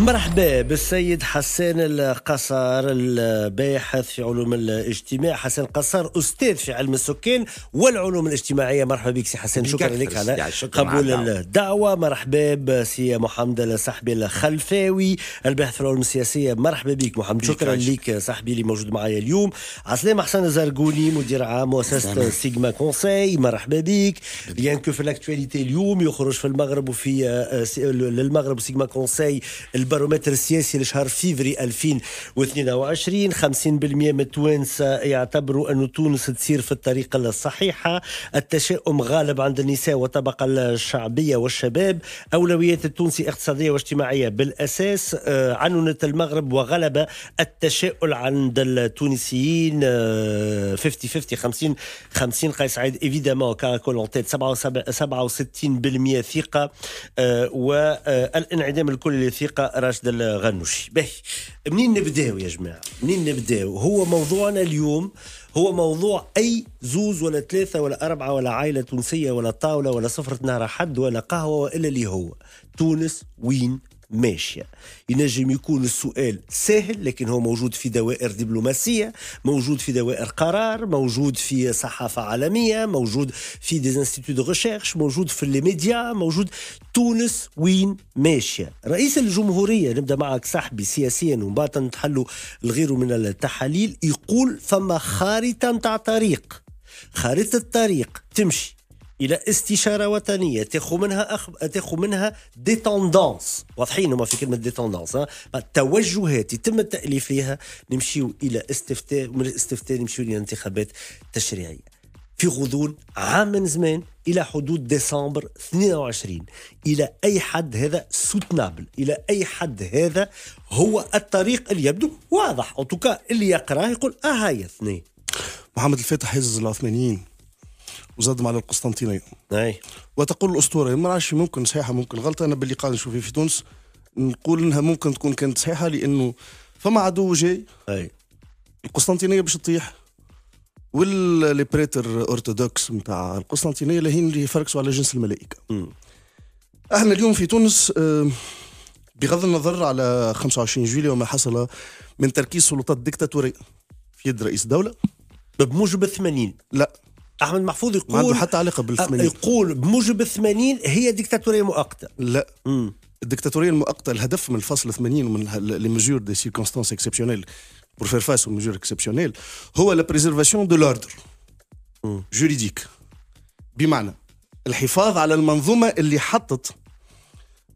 مرحبا بالسيد حسان القصار الباحث في علوم الاجتماع حسان القصر استاذ في علم السكان والعلوم الاجتماعيه مرحبا بك سي حسان شكرا لك على قبول الدعوه مرحبا بسي محمد صاحبي الخلفاوي الباحث في العلوم السياسيه مرحبا بك محمد شكرا لك صاحبي اللي موجود معايا اليوم عسلام حسن الزرقوني مدير عام مؤسسه سيجما كونساي مرحبا بك بيان كو في الاكتواليتي اليوم يخرج في المغرب وفي آه، آه، للمغرب سيجما كونساي البارومتر السياسي لشهر فيفري 2022 50% من التوانسة يعتبروا أن تونس تسير في الطريق الصحيحة التشاؤم غالب عند النساء والطبقة الشعبية والشباب أولويات التونسي اقتصادية واجتماعية بالأساس آه، عنونة المغرب وغلب التشاؤل عند التونسيين 50 50 50 50 قيس سعيد ايفيدامون كاراكول اون 67% ثقة آه، والانعدام الكلي للثقة راشد الغنوشي باهي منين نبداو يا جماعه منين نبداو هو موضوعنا اليوم هو موضوع اي زوز ولا ثلاثه ولا اربعه ولا عائله تونسيه ولا طاوله ولا سفره نهار حد ولا قهوه والا اللي هو تونس وين ماشية ينجم يكون السؤال سهل لكن هو موجود في دوائر دبلوماسية موجود في دوائر قرار موجود في صحافة عالمية موجود في ديزانستيتو دو ريشيرش موجود في الميديا موجود تونس وين ماشية رئيس الجمهورية نبدأ معك صاحبي سياسيا ومن بعد نتحلوا الغير من التحاليل يقول فما خارطة نتاع طريق خارطة الطريق تمشي الى استشاره وطنيه تاخذ منها أخ... تاخذ منها ديتوندونس واضحين هما في كلمه ديتوندونس التوجهات توجهات يتم التاليف فيها نمشيو الى استفتاء ومن الاستفتاء نمشيو الى انتخابات تشريعيه في غضون عام من زمان الى حدود ديسمبر 22 الى اي حد هذا سوتنابل الى اي حد هذا هو الطريق اللي يبدو واضح ان توكا اللي يقراه يقول اه هاي اثنين محمد الفاتح هز العثمانيين وصدم على القسطنطينيه اي وتقول الاسطوره ما نعرفش ممكن صحيحه ممكن غلطه انا باللي قاعد نشوف في تونس نقول انها ممكن تكون كانت صحيحه لانه فما عدو جاي اي القسطنطينيه باش تطيح واللي بريتر اورتودوكس نتاع القسطنطينيه لاهين اللي يفركسوا على جنس الملائكه م. احنا اليوم في تونس بغض النظر على 25 جويلية وما حصل من تركيز سلطات ديكتاتورية في يد رئيس الدولة بموجب الثمانين لا احمد محفوظ يقول ما عنده حتى علاقه بال آه، يقول بموجب الثمانين هي ديكتاتوريه مؤقته لا م. الدكتاتوريه المؤقته الهدف من الفصل 80 ومن لي ميزور دي سيركونستانس اكسبسيونيل بور فير فاس aux mesures exceptionnelles هو لا بريزرفاسيون دو لوردر جوريديك بمعنى الحفاظ على المنظومه اللي حطت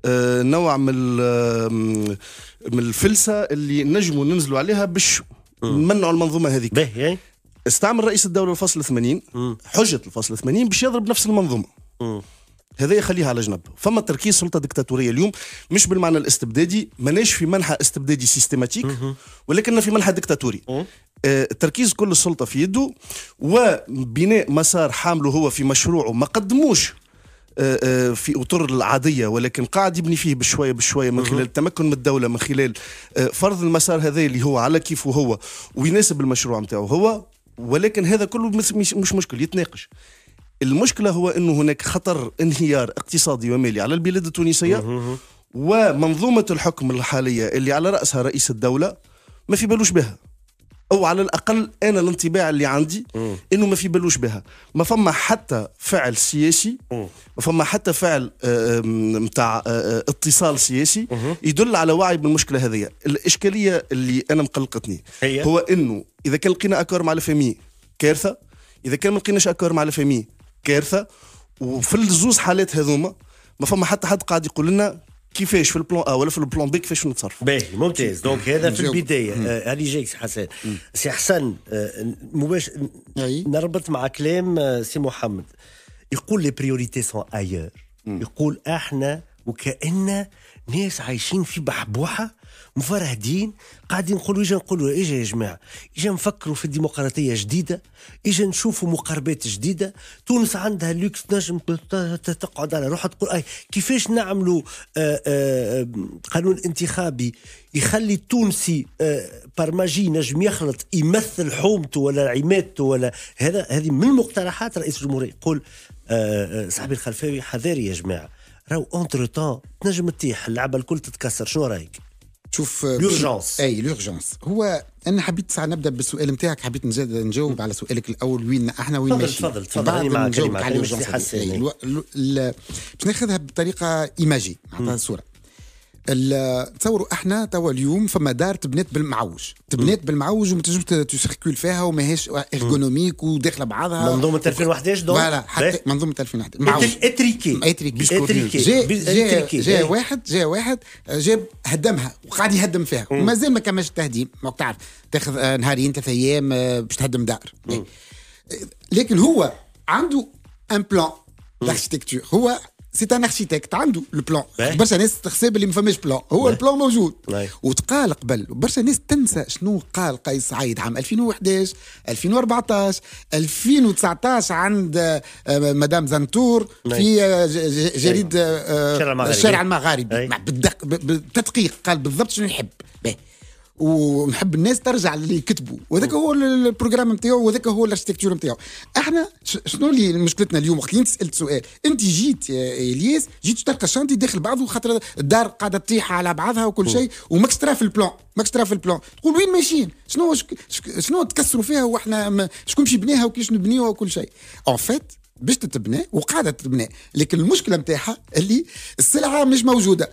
آه، نوع من من الفلسه اللي نجموا ننزلوا عليها باش نمنعوا المنظومه هذيك باهي استعمل رئيس الدوله الفصل 80 حجه الفصل 80 باش يضرب نفس المنظومه هذا يخليها على جنب فما تركيز سلطه دكتاتورية اليوم مش بالمعنى الاستبدادي ماناش في منحى استبدادي سيستماتيك ولكن في منحى دكتاتوري آه، تركيز كل السلطه في يده وبناء مسار حامله هو في مشروعه ما قدموش آه، آه، في اطر العاديه ولكن قاعد يبني فيه بشويه بشويه من خلال التمكن من الدوله من خلال فرض المسار هذا اللي هو على كيف هو ويناسب المشروع نتاعو هو ولكن هذا كله مش, مش مشكل يتناقش المشكله هو انه هناك خطر انهيار اقتصادي ومالي على البلاد التونسيه ومنظومه الحكم الحاليه اللي على راسها رئيس الدوله ما في بالوش بها او على الاقل انا الانطباع اللي عندي انه ما في بالوش بها ما فما حتى فعل سياسي ما فما حتى فعل نتاع آه، آه، آه، اتصال سياسي يدل على وعي بالمشكله هذه الاشكاليه اللي انا مقلقتني هو انه اذا كان لقينا اكور مع الفامي كارثه اذا كان ما لقيناش اكور مع الفامي كارثه وفي الزوز حالات هذوما ما فما حتى حد قاعد يقول لنا كيفاش في البلان ا آه، ولا في البلان بي كيفاش نتصرف باهي ممتاز دونك هذا في البدايه آه، هذه جايك سي حسن سي حسن آه، مباشر نربط مع كلام سي محمد يقول لي بريوريتي سون ايور يقول احنا وكأن ناس عايشين في بحبوحه مفرهدين قاعدين نقولوا اجا نقولوا اجا يا جماعه اجا نفكروا في الديمقراطيه جديده اجا نشوفوا مقربات جديده تونس عندها لوكس تنجم تقعد على روحها تقول اي آه، كيفاش نعملوا آه، آه، قانون انتخابي يخلي التونسي برمجي نجم يخلط يمثل حومته ولا عمادته ولا هذا هذه من مقترحات رئيس الجمهوريه يقول صاحبي الخلفاوي حذاري يا جماعه راهو اونتر تنجم تطيح اللعبه الكل تتكسر شو رايك؟ شوف لورجونس اي لورجونس هو انا حبيت ساعه نبدا بالسؤال نتاعك حبيت نجاوب على سؤالك الاول وين احنا وين ماشي تفضل تفضل تفضل نجاوبك على لورجونس باش ناخذها بطريقه ايماجي معناتها صوره تصوروا احنا توا اليوم فما دار تبنات بالمعوج تبنات بالمعوج وما تنجمش تسيركول فيها وماهيش ايرغونوميك وداخله بعضها منظومه 2011 دونك فوالا حتى منظومه 2011 اتريكي اتريكي جاء جاء إيه. واحد جاء واحد آه، جاب هدمها وقاعد يهدم فيها ومازال ما كملش التهديم ما تعرف تاخذ آه، نهارين ثلاث ايام آه، باش تهدم دار لكن هو عنده ان بلان هو سي ان اركيتكت عنده البلان برشا ناس تحسب اللي ما فماش بلان هو البلان موجود وتقال قبل برشا ناس تنسى شنو قال قيس سعيد عام 2011 2014 2019 عند آه، مدام زنتور في آه، جريد الشارع آه، المغاربي بالدقيق قال بالضبط شنو يحب ونحب الناس ترجع للي كتبوا وذاك هو البروجرام نتاعو وذاك هو الاركتكتشر نتاعو احنا شنو اللي مشكلتنا اليوم وقت اللي سالت سؤال انت جيت يا الياس جيت تلقى شانتي داخل بعضه خاطر الدار قاعده تطيح على بعضها وكل شيء وماكش ترى في البلان ماكش ترى في البلان تقول وين ماشيين شنو شنو تكسروا فيها واحنا شكون باش يبنيها وكيفاش نبنيوها وكل شيء اون فيت باش تتبنى وقاعده تتبنى لكن المشكله نتاعها اللي السلعه مش موجوده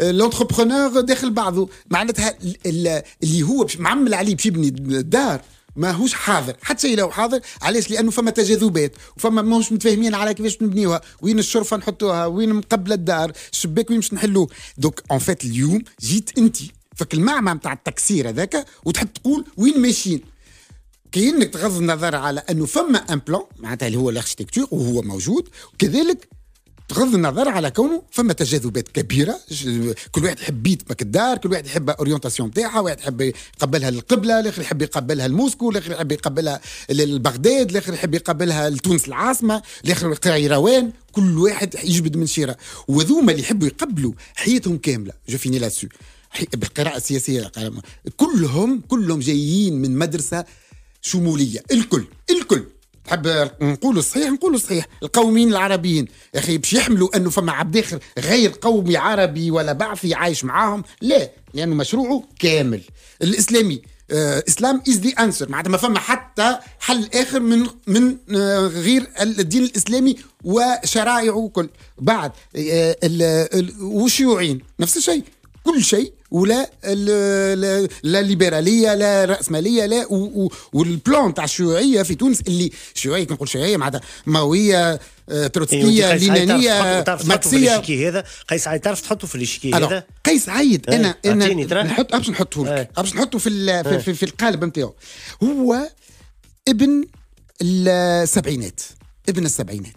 لونتربرونور داخل بعضه معناتها اللي هو معمل عليه باش يبني الدار ماهوش حاضر حتى شيء لو حاضر علاش لانه فما تجاذبات وفما ماهوش متفاهمين على كيفاش نبنيوها وين الشرفه نحطوها وين مقبله الدار الشباك وين باش نحلوه دوك اون فيت اليوم جيت انت فك المعمع نتاع التكسير هذاك وتحب تقول وين ماشيين كينك تغض النظر على انه فما ان بلان معناتها اللي هو الاركتيكتور وهو موجود وكذلك بغض النظر على كونه فما تجاذبات كبيره كل واحد يحب بيت ماك الدار كل واحد يحب اورينتاسيون تاعها واحد يحب يقبلها للقبله الاخر يحب يقبلها لموسكو الاخر يحب يقبلها لبغداد الاخر يحب يقبلها لتونس العاصمه الاخر روان كل واحد يجبد من شيره وذوما اللي يحبوا يقبلوا حياتهم كامله جو فيني لاسو بالقراءه السياسيه كلهم كلهم جايين من مدرسه شموليه الكل الكل تحب نقولوا الصحيح نقولوا الصحيح القوميين العربيين يا اخي باش يحملوا انه فما عبد اخر غير قومي عربي ولا بعثي عايش معاهم لا لانه يعني مشروعه كامل الاسلامي اسلام از ذا انسر معناتها ما فما حتى حل اخر من من آه، غير الدين الاسلامي وشرائعه كل بعد والشيوعيين آه، نفس الشيء كل شيء ولا لا ليبراليه لا راسماليه لا والبلان تاع الشيوعيه في تونس اللي شيوعيه كنقول شيوعيه معناتها ماويه آه، إيه، تروتسكيه لينانيه ماكسية هذا قيس عايد تعرف تحطه في الشكي هذا قيس عايد إيه، انا انا نحط باش نحطه لك إيه. باش نحطه في, في, في, في القالب نتاعو هو ابن السبعينات ابن السبعينات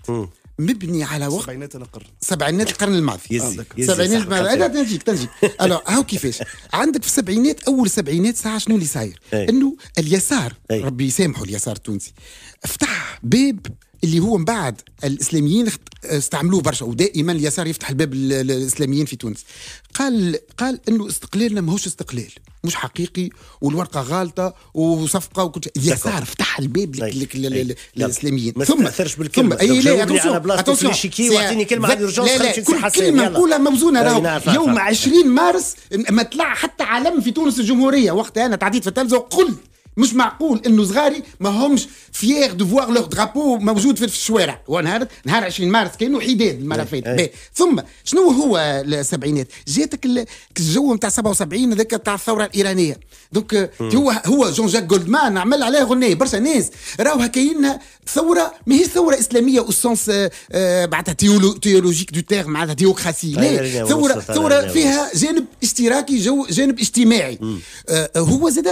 مبني على وقت سبعينات القرن سبعينات القرن الماضي آه، سبعينات الماضي انا تنجيك تنجيك الو هاو كيفاش عندك في السبعينات اول سبعينات ساعه شنو اللي صاير انه اليسار أي. ربي يسامحه اليسار التونسي فتح باب اللي هو من بعد الاسلاميين استعملوه برشا ودائما اليسار يفتح الباب للاسلاميين في تونس قال قال انه استقلالنا ماهوش استقلال مش حقيقي والورقه غالطه وصفقه وكل شيء اليسار فتح الباب لك طيب. للاسلاميين طيب. ثم ما تاثرش بالكلمه اي لا اتونسيون شيكي واعطيني كلمه عن الرجال لا لا كل كلمه نقولها موزونه راهو طيب، يوم 20 مارس ما طلع حتى علم في تونس الجمهوريه وقتها انا تعديت في التلفزه وقلت مش معقول انه صغاري ما همش فيير دو فوار لو درابو موجود في الشوارع ونهار نهار 20 مارس كانوا حداد المرافات إيه، إيه. ثم شنو هو السبعينات جاتك الجو نتاع 77 هذاك نتاع الثوره الايرانيه دونك هو هو جون جاك جولدمان عمل عليه غنية برشا ناس راوها كاينها ثوره ماهيش ثوره اسلاميه او سونس آه، آه، معناتها تيولوجيك دو تيغ معناتها ديوكراسي لا أيوة، أيوة، ثوره ثوره أيوة. فيها جانب اشتراكي جو جانب اجتماعي آه، هو زاد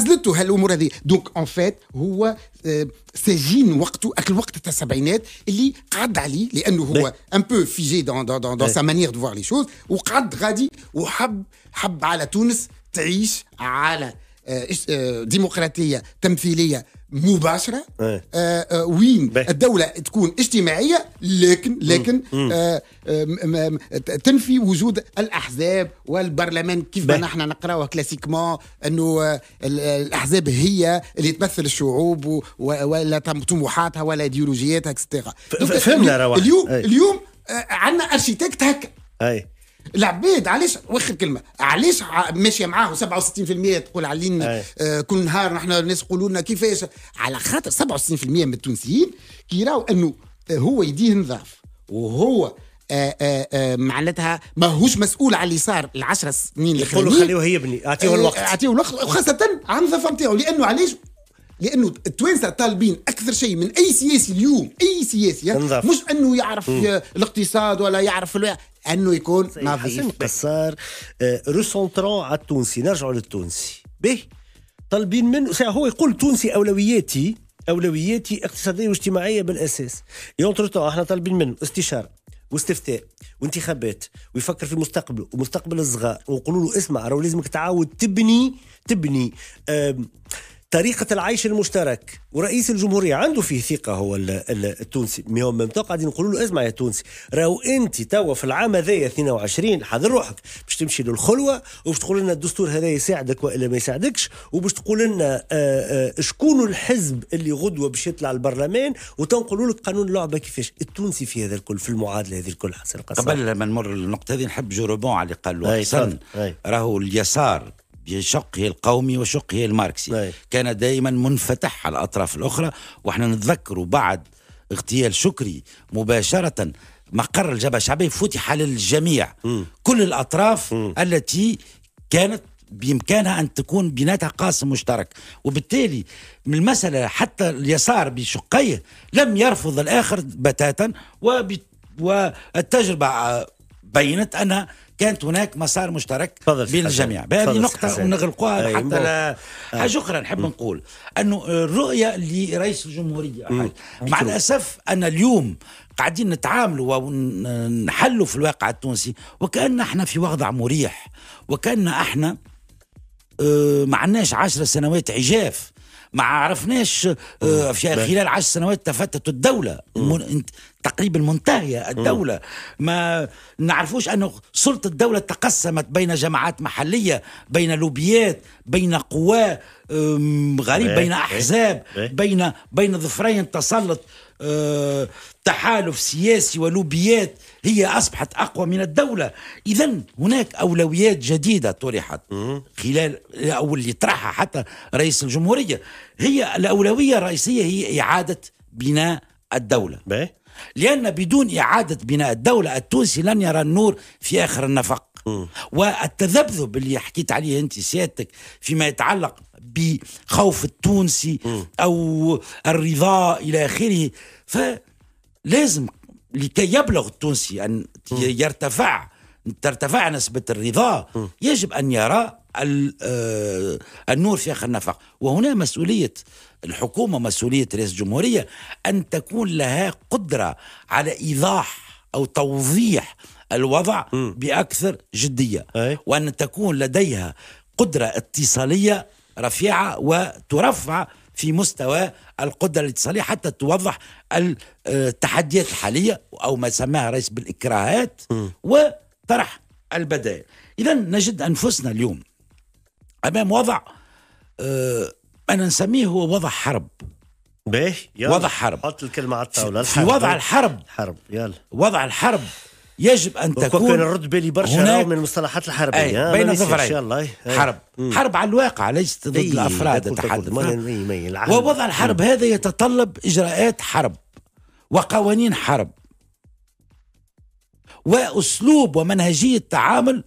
خزلته هالامور هذه دونك اون فيت هو آه، سجين وقته الوقت تاع السبعينات اللي قعد عليه لانه هو ان بو فيجي دون دون دون, دون سا مانيير دو فوار لي شوز وقعد غادي وحب حب على تونس تعيش على آه، آه، ديمقراطيه تمثيليه مباشره إيه. آه،, آه وين بيه. الدوله تكون اجتماعيه لكن لكن مم. آه آه تنفي وجود الاحزاب والبرلمان كيف ما نحن نقراوها كلاسيكمون انه آه الاحزاب هي اللي تمثل الشعوب ولا طموحاتها ولا ايديولوجياتها فهمنا إيه. اليوم اليوم آه، عندنا ارشيتكت هكا اي العباد علاش واخر كلمه علاش ماشيه معاه 67% تقول علينا آه كل نهار نحن الناس يقولوا لنا كيفاش على خاطر 67% من التونسيين كيراو انه هو يديه نظاف وهو آه، آه، آه، معناتها ماهوش مسؤول على اللي صار العشر سنين اللي يقولوا خليه يبني اعطيه الوقت اعطيه الوقت وخاصه عن النظافه نتاعو لانه علاش لانه التوانسه طالبين اكثر شيء من اي سياسي اليوم اي سياسي مش انه يعرف الاقتصاد ولا يعرف انه يكون مع حسن قصار آه، ريسونترون على التونسي نرجعوا للتونسي به طالبين منه هو يقول تونسي اولوياتي اولوياتي اقتصاديه واجتماعيه بالاساس يونتر احنا طالبين منه استشاره واستفتاء وانتخابات ويفكر في مستقبله ومستقبل الصغار ونقولوا له اسمع راه لازمك تعاود تبني تبني طريقة العيش المشترك ورئيس الجمهورية عنده فيه ثقة هو التونسي مي هو ميم قاعدين نقولوا له اسمع يا تونسي راهو أنت توا في العام هذا 22 حاضر روحك باش تمشي للخلوة وباش تقول لنا الدستور هذا يساعدك وإلا ما يساعدكش وباش تقول لنا آه، آه، شكون الحزب اللي غدوة باش يطلع البرلمان وتنقلوا لك قانون اللعبة كيفاش التونسي في هذا الكل في المعادلة هذه الكل حسن القصة قبل ما نمر للنقطة هذه نحب جوربون على اللي قال له حسن راهو اليسار بشقه القومي وشقه الماركسي أي. نعم. كان دائما منفتح على الأطراف الأخرى وإحنا نتذكر بعد اغتيال شكري مباشرة مقر الجبهة الشعبية فتح للجميع م. كل الأطراف م. التي كانت بامكانها ان تكون بيناتها قاسم مشترك وبالتالي من المساله حتى اليسار بشقيه لم يرفض الاخر بتاتا وب والتجربه بينت انها كانت هناك مسار مشترك بين الجميع هذه نقطة ونغلقوها أيوة. حتى لا آه. حاجة أخرى نحب نقول أنه الرؤية لرئيس الجمهورية مع الأسف أن اليوم قاعدين نتعاملوا ونحلوا في الواقع التونسي وكأن احنا في وضع مريح وكأن احنا آه، ما عندناش عشر سنوات عجاف ما عرفناش آه، في خلال عشر سنوات تفتت الدولة تقريبا منتهية الدولة ما نعرفوش أنه سلطة الدولة تقسمت بين جماعات محلية بين لوبيات بين قوى غريب بين أحزاب بين بين ظفرين تسلط آه، تحالف سياسي ولوبيات هي أصبحت أقوى من الدولة إذا هناك أولويات جديدة طرحت خلال أو اللي طرحها حتى رئيس الجمهورية هي الأولوية الرئيسية هي إعادة بناء الدولة لأن بدون إعادة بناء الدولة التونسي لن يرى النور في آخر النفق والتذبذب اللي حكيت عليه انت سيادتك فيما يتعلق بخوف التونسي او الرضا الى اخره فلازم لكي يبلغ التونسي ان يرتفع ترتفع نسبة الرضا يجب أن يرى آه، النور في آخر النفق وهنا مسؤولية الحكومة مسؤولية رئيس الجمهورية أن تكون لها قدرة على إيضاح أو توضيح الوضع باكثر جديه وان تكون لديها قدره اتصاليه رفيعه وترفع في مستوى القدره الاتصاليه حتى توضح آه، التحديات الحاليه او ما سماها رئيس بالاكراهات وطرح البدائل اذا نجد انفسنا اليوم امام وضع آه، انا نسميه هو وضع حرب باهي وضع حرب حط الكلمه على الطاوله في وضع الحرب حرب يلا وضع الحرب يجب ان تكون نرد بالي برشا من المصطلحات الحربيه أي. آه، بين ظفرين الله آه. حرب مم. حرب على الواقع ليست ضد أي. الافراد التحدث ووضع الحرب مم. هذا يتطلب اجراءات حرب وقوانين حرب واسلوب ومنهجيه تعامل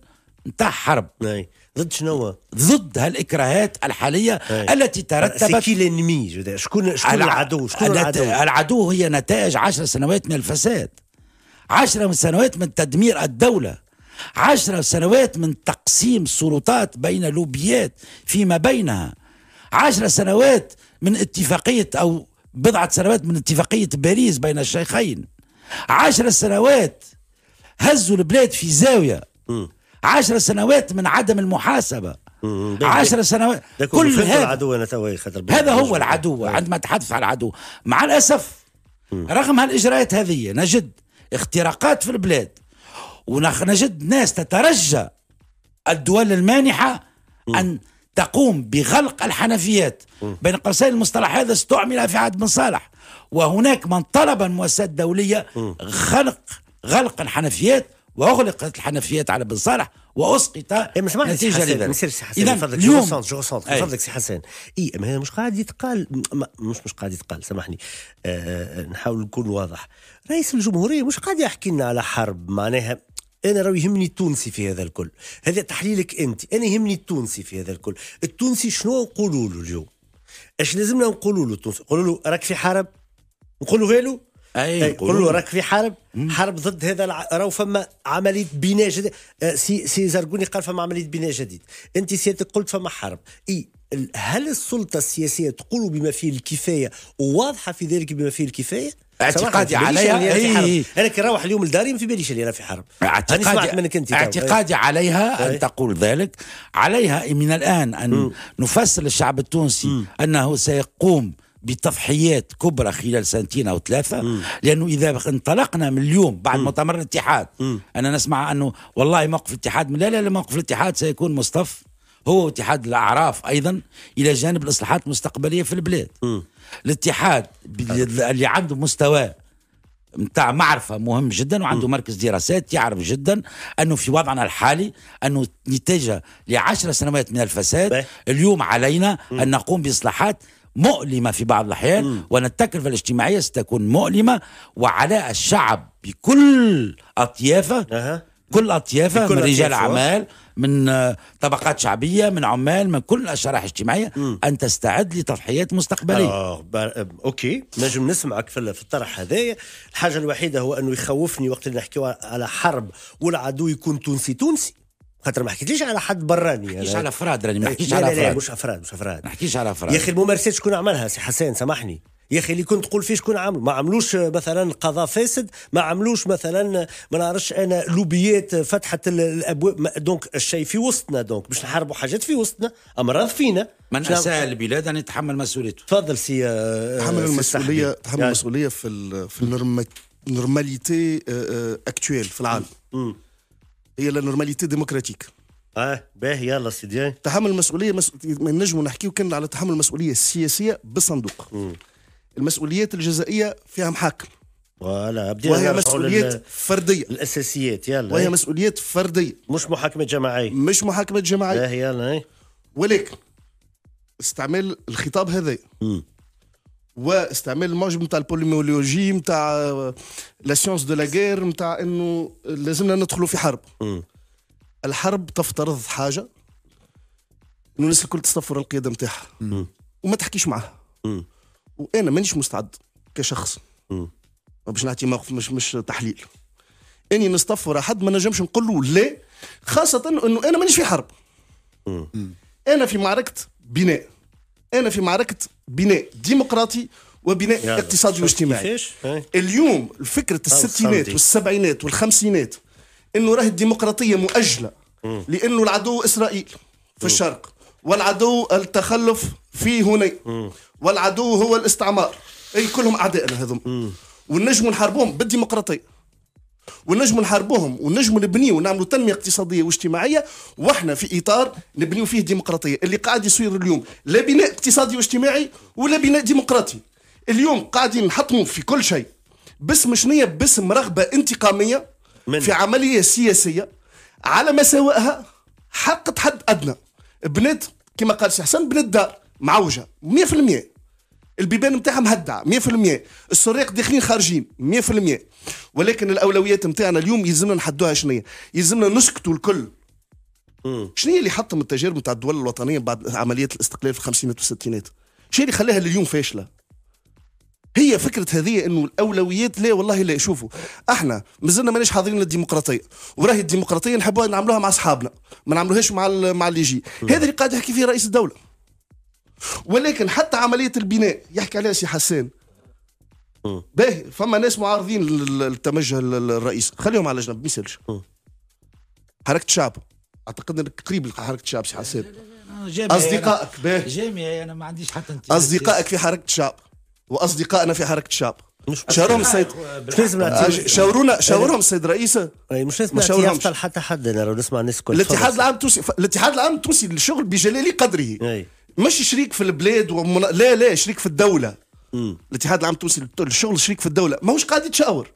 نتاع حرب أي. ضد شنو؟ ضد هالاكراهات الحاليه أي. التي ترتبت سي انمي شكون شكون العدو شكون العدو العدو هي نتائج عشر سنوات من الفساد عشرة من سنوات من تدمير الدولة عشرة سنوات من تقسيم السلطات بين لوبيات فيما بينها عشرة سنوات من اتفاقية أو بضعة سنوات من اتفاقية باريس بين الشيخين عشرة سنوات هزوا البلاد في زاوية عشرة سنوات من عدم المحاسبة عشرة سنوات كل هذا العدو هذا هو العدو عندما تحدث عن العدو مع الأسف رغم هالإجراءات هذه نجد اختراقات في البلاد ونجد ناس تترجى الدول المانحة أن تقوم بغلق الحنفيات بين قوسين المصطلح هذا استعمل في عهد بن صالح وهناك من طلب المؤسسات الدولية غلق غلق الحنفيات واغلقت الحنفيات على بن صالح واسقط نتيجه لذلك مسير سي حسان فضلك اليوم جو فضلك سي حسين اي إيه، ما هذا مش قاعد يتقال مش مش قاعد يتقال سامحني آه،, آه نحاول نكون واضح رئيس الجمهوريه مش قاعد يحكي لنا على حرب معناها انا راه يهمني التونسي في هذا الكل هذا تحليلك انت انا يهمني التونسي في هذا الكل التونسي شنو نقولوا له اليوم اش لازمنا نقولوا له التونسي نقولوا له راك في حرب نقولوا له اي قول له راك في حرب حرب ضد هذا الع... راهو فما عمليه بناء جديد آه، سي سي زرقوني قال فما عمليه بناء جديد انت سيادتك قلت فما حرب اي هل السلطه السياسيه تقول بما فيه الكفايه وواضحه في ذلك بما فيه الكفايه اعتقادي عليها اي انا كي نروح اليوم لداري ما في باليش اللي في حرب اعتقادي سمعت منك انت اعتقادي عليها ان تقول ذلك عليها من الان ان م. نفسر للشعب التونسي م. انه سيقوم بتضحيات كبرى خلال سنتين او ثلاثه م. لانه اذا انطلقنا من اليوم بعد م. مؤتمر الاتحاد م. انا نسمع انه والله موقف الاتحاد لا لا لا موقف الاتحاد سيكون مصطف هو اتحاد الاعراف ايضا الى جانب الاصلاحات المستقبليه في البلاد م. الاتحاد اللي عنده مستوى نتاع معرفة مهم جدا وعنده م. مركز دراسات يعرف جدا أنه في وضعنا الحالي أنه نتيجة لعشر سنوات من الفساد بيه. اليوم علينا م. أن نقوم بإصلاحات مؤلمة في بعض الأحيان وأن التكلفة الاجتماعية ستكون مؤلمة وعلى الشعب بكل أطيافه أه. كل أطيافه من رجال أعمال من طبقات شعبية من عمال من كل الشرائح الاجتماعية أن تستعد لتضحيات مستقبلية آه بار... أوكي نجم نسمعك في الطرح هذايا الحاجة الوحيدة هو أنه يخوفني وقت اللي نحكيو على حرب والعدو يكون تونسي تونسي خاطر ما حكيتليش على حد براني ما حكيتش على افراد راني ما حكيتش على افراد لا لا مش افراد مش افراد ما حكيتش على افراد يا اخي الممارسات شكون عملها سي حسين سامحني يا اخي اللي كنت تقول فيه شكون عمل ما عملوش مثلا قضاء فاسد ما عملوش مثلا ما نعرفش انا لوبيات فتحت الابواب دونك الشيء في وسطنا دونك باش نحاربوا حاجات في وسطنا امراض فينا من اساء البلاد ان يتحمل مسؤوليته تفضل سي آه، تحمل المسؤوليه تحمل المسؤوليه في في النورماليتي اكتويل آه، آه، في العالم م. هي لا نورماليتي ديموكراتيك اه باهي يلا سيدي تحمل المسؤوليه مس... نجم نحكيو كان على تحمل المسؤوليه السياسيه بالصندوق مم. المسؤوليات الجزائيه فيها محاكم ولا وهي مسؤوليات فرديه الاساسيات يلا وهي مسؤوليات فرديه مش محاكمه جماعيه مش محاكمه جماعيه باهي يلا إيه. ولكن استعمال الخطاب هذا واستعمال الموجب نتاع البوليميولوجي نتاع لا سيونس دو لا غير نتاع انه لازمنا ندخلوا في حرب م. الحرب تفترض حاجه انه الناس الكل تصفر القياده نتاعها وما تحكيش معها وانا مانيش مستعد كشخص باش نعطي موقف مش مش تحليل اني نستفر حد ما نجمش نقول له لا خاصه انه انا مانيش في حرب م. انا في معركه بناء انا في معركه بناء ديمقراطي وبناء اقتصادي واجتماعي اليوم فكره الستينات والسبعينات والخمسينات انه راه الديمقراطيه مؤجله لانه العدو اسرائيل في الشرق والعدو التخلف في هنا والعدو هو الاستعمار اي كلهم اعدائنا هذوم ونجموا نحاربهم بالديمقراطيه ونجموا نحاربوهم ونجموا نبنيو ونعملوا تنميه اقتصاديه واجتماعيه واحنا في اطار نبنيو فيه ديمقراطيه اللي قاعد يصير اليوم لا بناء اقتصادي واجتماعي ولا بناء ديمقراطي اليوم قاعدين نحطموا في كل شيء باسم شنية باسم رغبه انتقاميه من. في عمليه سياسيه على مساوئها حقت حد ادنى بنت كما قال سي حسن بنت دار معوجه 100% البيبان نتاعها مهدعه 100% السراق داخلين خارجين 100% ولكن الاولويات نتاعنا اليوم يلزمنا نحدوها شنو يلزمنا نسكتوا الكل شنو هي اللي حطم التجارب نتاع الدول الوطنيه بعد عمليه الاستقلال في الخمسينات والستينات؟ شنو اللي خلاها لليوم فاشله؟ هي فكره هذه انه الاولويات لا والله لا شوفوا احنا مازلنا ماناش حاضرين للديمقراطيه وراهي الديمقراطيه نحبوها نعملوها مع اصحابنا ما نعملوهاش مع مع اللي يجي هذا اللي قاعد يحكي فيه رئيس الدوله ولكن حتى عمليه البناء يحكي عليها سي حسان باهي فما ناس معارضين للتمجه الرئيس خليهم على جنب ما يسالش حركه شعب اعتقد انك قريب لحركه شعب سي حسان اصدقائك باهي جامعي انا ما عنديش حتى انت اصدقائك في حركه شعب واصدقائنا في حركه شعب مش شاورهم السيد شاورونا شاورهم السيد رئيسه مش لازم آه، يفصل حتى حد انا نسمع الناس كل الاتحاد العام التونسي الاتحاد العام التونسي للشغل بجلاله قدره مش شريك في البلاد ومن... لا لا شريك في الدوله مم. الاتحاد العام التونسي للشغل شريك في الدوله ماهوش قاعد يتشاور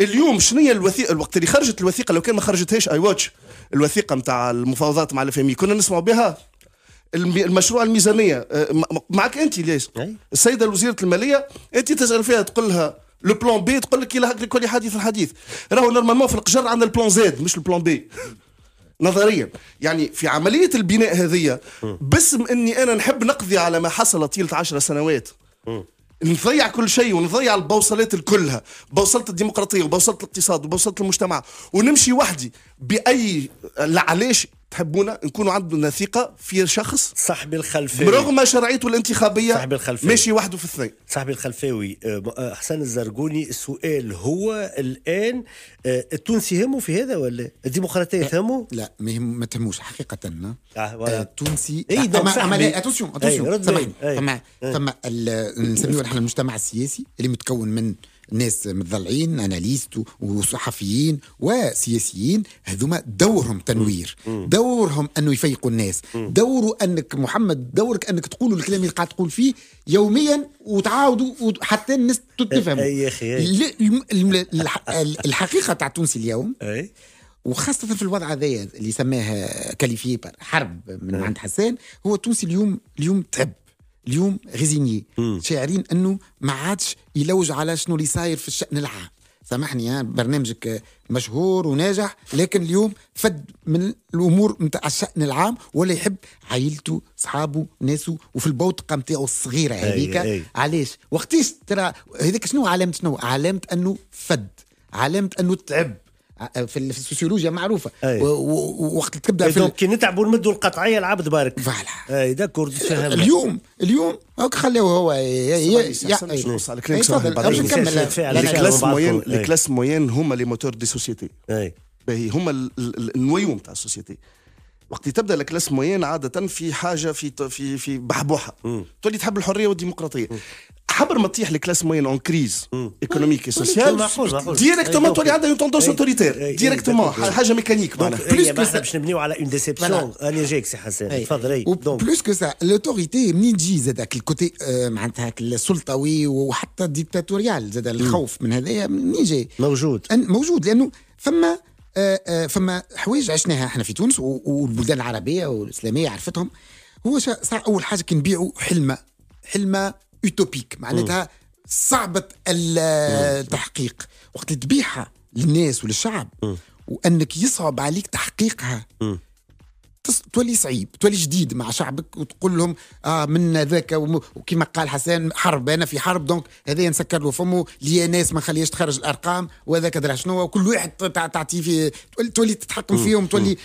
اليوم شنو هي الوثيقه الوقت اللي خرجت الوثيقه لو كان ما خرجتهاش اي واتش الوثيقه نتاع المفاوضات مع الافامي كنا نسمعوا بها المشروع الميزانيه أه، معك انت ليش السيده وزيره الماليه انت تسال فيها تقول لها لو بلان بي تقول لك كل حديث الحديث راهو نورمالمون في القجر عندنا البلان زيد مش البلان بي نظريا يعني في عملية البناء هذه باسم أني أنا نحب نقضي على ما حصل طيلة عشر سنوات نضيع كل شيء ونضيع البوصلات الكلها بوصلة الديمقراطية وبوصلة الاقتصاد وبوصلة المجتمع ونمشي وحدي بأي علاش تحبونا نكونوا عندنا ثقه في شخص صاحب الخلفاوي برغم شرعيته الانتخابيه صاحب الخلفاوي ماشي وحده في اثنين صاحب الخلفاوي آه، آه، حسن الزرقوني السؤال هو الان آه، التونسي همه في هذا ولا الديمقراطيه همه؟ لا ما تهموش حقيقه التونسي اي عمليه اتونسيون إيه، اتونسيون سامحني ثم ثم نسميه نحن المجتمع السياسي اللي متكون من ناس متضلعين اناليست وصحفيين وسياسيين هذوما دورهم تنوير دورهم انه يفيقوا الناس دوروا انك محمد دورك انك تقول الكلام اللي قاعد تقول فيه يوميا وتعاودوا حتى الناس تتفهم اخي الحقيقه تاع تونس اليوم وخاصة في الوضع هذايا اللي سماه كاليفي حرب من عند حسان هو تونسي اليوم اليوم تعب اليوم غيزينيي شاعرين انه ما عادش يلوج على شنو اللي صاير في الشان العام سامحني ها برنامجك مشهور وناجح لكن اليوم فد من الامور نتاع الشان العام ولا يحب عائلته صحابه ناسه وفي البوتقه نتاعو الصغيره هذيك علاش وقتاش ترى هذيك شنو علامه شنو علامه انه فد علامه انه تعب في السوسيولوجيا معروفه وقت تبدا في دونك كي نتعبوا نمدوا القطعيه العبد بارك فوالا اي داكور أه، اليوم اليوم هاك خليه هو نوصل على كلام لي كلاس موين هما لي موتور دي سوسيتي اي هما النويوم تاع السوسيتي وقت تبدا الكلاس موين عاده في حاجه في في في بحبوحه تولي تحب الحريه والديمقراطيه حبر ما تطيح الكلاس موين اون كريز ايكونوميك طيب، طيب، اي سوسيال ديريكتومون تولي عندها اون توندونس اوتوريتير ديريكتومون حاجه ميكانيك معناها بلوس كو سا باش نبنيو على اون ديسيبسيون انا جايك سي حسن تفضل بلوس كو سا لوتوريتي منين تجي زاد الكوتي معناتها السلطوي وحتى الديكتاتوريال زاد الخوف من هذايا منين جاي موجود موجود لانه فما آه، آه، فما حوايج عشناها احنا في تونس والبلدان العربيه والاسلاميه عرفتهم هو صار اول حاجه كي نبيعوا حلمه حلمه اوتوبيك معناتها صعبه التحقيق وقت تبيعها للناس وللشعب وانك يصعب عليك تحقيقها تولي صعيب تولي جديد مع شعبك وتقول لهم اه من ذاك وكما قال حسان حرب انا في حرب دونك هذا نسكر له فمه لي ناس ما نخليهاش تخرج الارقام وهذاك درا شنو وكل واحد تعطي في تولي تتحكم فيهم تولي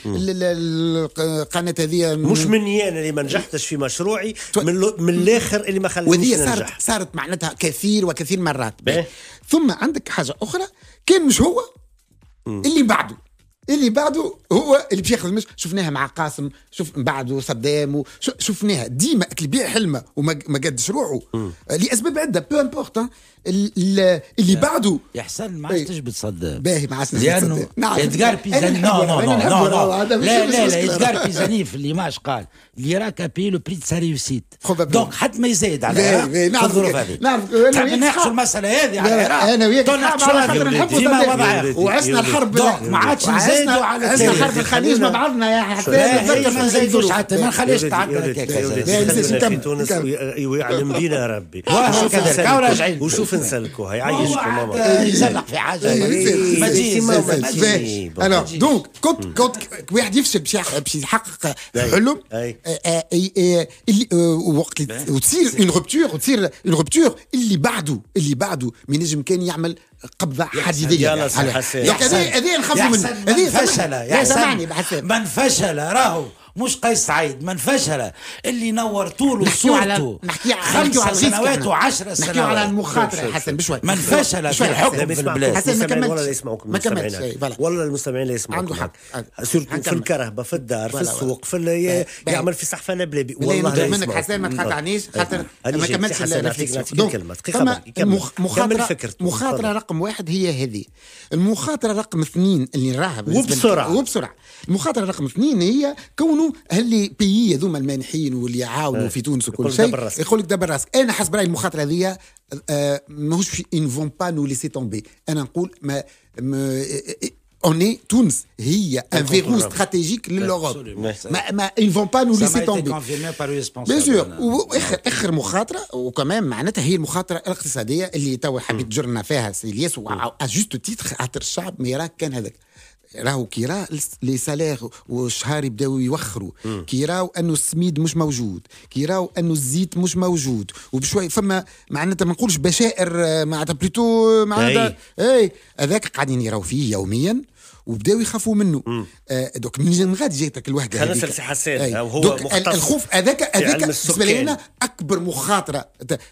القناه هذه مش مني انا اللي ما نجحتش في مشروعي من, من الاخر اللي ما خلانيش ننجح صارت صارت معناتها كثير وكثير مرات إيه. ثم عندك حاجه اخرى كان مش هو اللي بعده اللي بعده هو اللي باش ياخذ المش شفناها مع قاسم شوف من بعده صدام شفناها ديما البيع حلمه وما قدش روحه لاسباب عده بو امبورت اللي بعده يا حسن ما عادش تجبد صدام باهي ما عادش تجبد صدام لانه ادغار بيزاني نو نو نو نو لا لا لا ادغار بيزاني في ليماج قال اللي راك بي لو بري سا ريوسيت دونك حد ما يزايد على الظروف هذه نعرف تحب نناقشوا المسألة هذه على العراق انا وياك دونك على خاطر نحبوا وعشنا الحرب ما عادش نزايد لسنا على حرب الخليج مع بعضنا يا إيه، حتى ما نزيدوش حتى ما نخليش تعدى هكاك ويعلم بينا ربي وشوف نسلكوا هاي يعيشكم ماما يزلق في حاجه ما تجيش الو دونك كنت كنت واحد يفشل باش يحقق حلم وقت وتصير اون روبتور وتصير اون روبتور اللي بعده اللي بعده من نجم كان يعمل قبضه حديديه يلا سي حسين يعني هذه هذه نخافوا منها هذه فشل يا سامعني من فشل راهو مش قيس سعيد من فشله اللي نورتوا له صورته خمس سنوات وعشر سنوات نحكيو على المخاطره حسن بشوي من فشل في الحكم في البلاد حسن ما كملتش ما كملتش والله المستمعين لا يسمعوك عنده حق سيرته في الكرهبه في الدار في السوق في يعمل في صحفنا بلابي والله لا منك حسن ما تقاطعنيش خاطر ما كملتش كلمه دقيقه مخاطره مخاطره رقم واحد هي هذه المخاطره رقم اثنين اللي راها وبسرعه وبسرعه المخاطره رقم اثنين هي كونه هل اللي بيي هذوما المانحين واللي يعاونوا آه. في تونس وكل شيء يقول لك دبر راسك انا حسب رايي المخاطره هذه آه، ماهوش في ان فون با نو ليسي تومبي انا نقول ما, ما اوني تونس هي ان فيرو استراتيجيك للاوروب ما ما ان فون با نو ليسي تومبي بيان سور واخر اخر مخاطره وكمان معناتها هي المخاطره الاقتصاديه اللي توا حبيت تجرنا فيها سي سيلياس جوست تيتر خاطر الشعب ما يراك كان هذاك راهو كي راه لي سالير والشهار يبداو يوخروا كي راهو انه السميد مش موجود كي راهو انه الزيت مش موجود وبشوي فما معناتها ما نقولش بشائر معناتها بليتو معناتها اي هذاك قاعدين يراو فيه يوميا وبداو يخافوا منه آه دوك من غادي جاتك الوحده هذيك خلاص حسيتها وهو مختص الخوف هذاك هذاك بالنسبه لنا اكبر مخاطره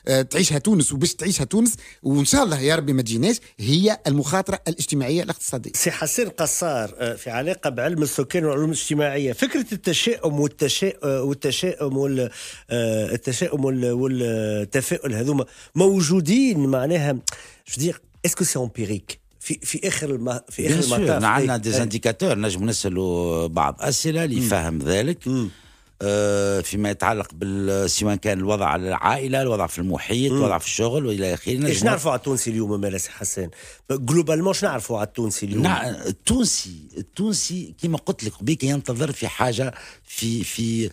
آه، تعيشها تونس وباش تعيشها تونس وان شاء الله يا ربي ما تجيناش هي المخاطره الاجتماعيه الاقتصاديه. سي حسين قصار آه، في علاقه بعلم السكان والعلوم الاجتماعيه فكره التشاؤم آه، والتشاؤم والتشاؤم والتفاؤل هذوما موجودين معناها جو اسكو سي امبيريك في في اخر الم... في اخر المطاف نعم، إيه. عندنا ديزانديكاتور إيه. نجم نسالوا بعض اسئله اللي يفهم ذلك مم. آه، فيما يتعلق بال سواء كان الوضع على العائله، الوضع في المحيط، الوضع في الشغل والى اخره. ايش نعرفوا على التونسي اليوم مارس حسان؟ جلوبالمون ايش نعرفوا على التونسي اليوم؟ نعم، التونسي التونسي كما قلت لك بيك ينتظر في حاجه في في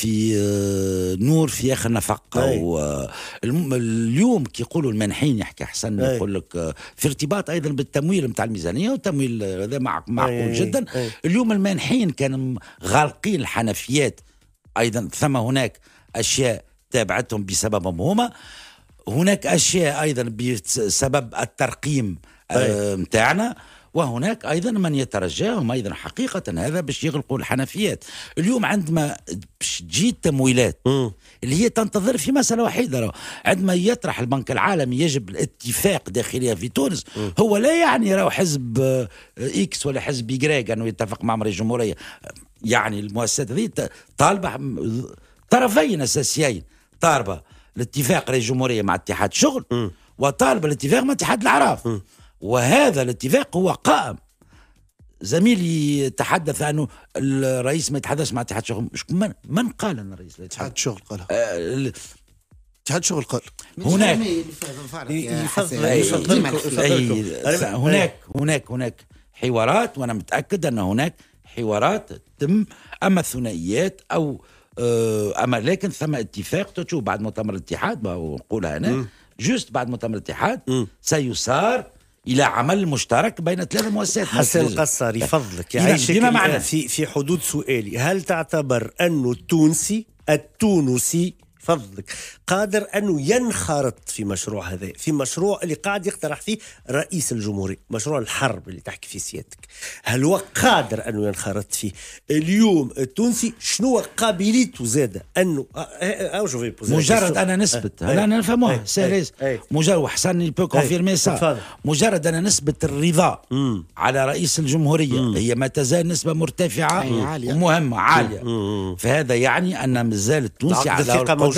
في آه، نور في اخر نفق آه، اليوم كي يقولوا المنحين يحكي احسن يقول لك آه، في ارتباط ايضا بالتمويل نتاع الميزانيه والتمويل هذا معقول جدا أي. اليوم المانحين كانوا غالقين الحنفيات ايضا ثم هناك اشياء تابعتهم بسببهم هما هناك اشياء ايضا بسبب الترقيم نتاعنا أه وهناك أيضا من يترجاهم أيضا حقيقة هذا باش يغلقوا الحنفيات اليوم عندما باش تجي التمويلات اللي هي تنتظر في مسألة وحيدة عندما يطرح البنك العالمي يجب الاتفاق داخليا في تونس هو لا يعني راه حزب إكس ولا حزب يجريك أنه يتفق مع مري الجمهورية يعني المؤسسات هذه طالبة طرفين أساسيين طالبة الاتفاق رئيس الجمهورية مع اتحاد شغل وطالبه وطالب الاتفاق مع اتحاد الاعراف وهذا الاتفاق هو قائم زميلي تحدث عنه الرئيس ما يتحدثش مع اتحاد شغل من من قال ان الرئيس اتحاد شغل آه، قال اتحاد شغل قال هناك هناك هناك هناك حوارات وانا متاكد ان هناك حوارات تم اما ثنائيات او آه، اما لكن ثم اتفاق تشوف بعد مؤتمر الاتحاد نقولها هنا جوست بعد مؤتمر الاتحاد سيصار الى عمل مشترك بين ثلاثه مؤسسات حسن قصري فضلك يعيشك ديما معنا في في حدود سؤالي هل تعتبر انه التونسي التونسي فضلك قادر أنه ينخرط في مشروع هذا في مشروع اللي قاعد يقترح فيه رئيس الجمهورية مشروع الحرب اللي تحكي فيه سيادتك هل هو قادر أنه ينخرط فيه اليوم التونسي شنو قابليته زادة أنه مجرد أنا نسبت هذا أنا نفهمها سيريز مجرد وحسن كونفيرمي سا مجرد أنا نسبت الرضا على رئيس الجمهورية هي ما تزال نسبة مرتفعة ومهمة عالية فهذا يعني أن مازال التونسي على الثقة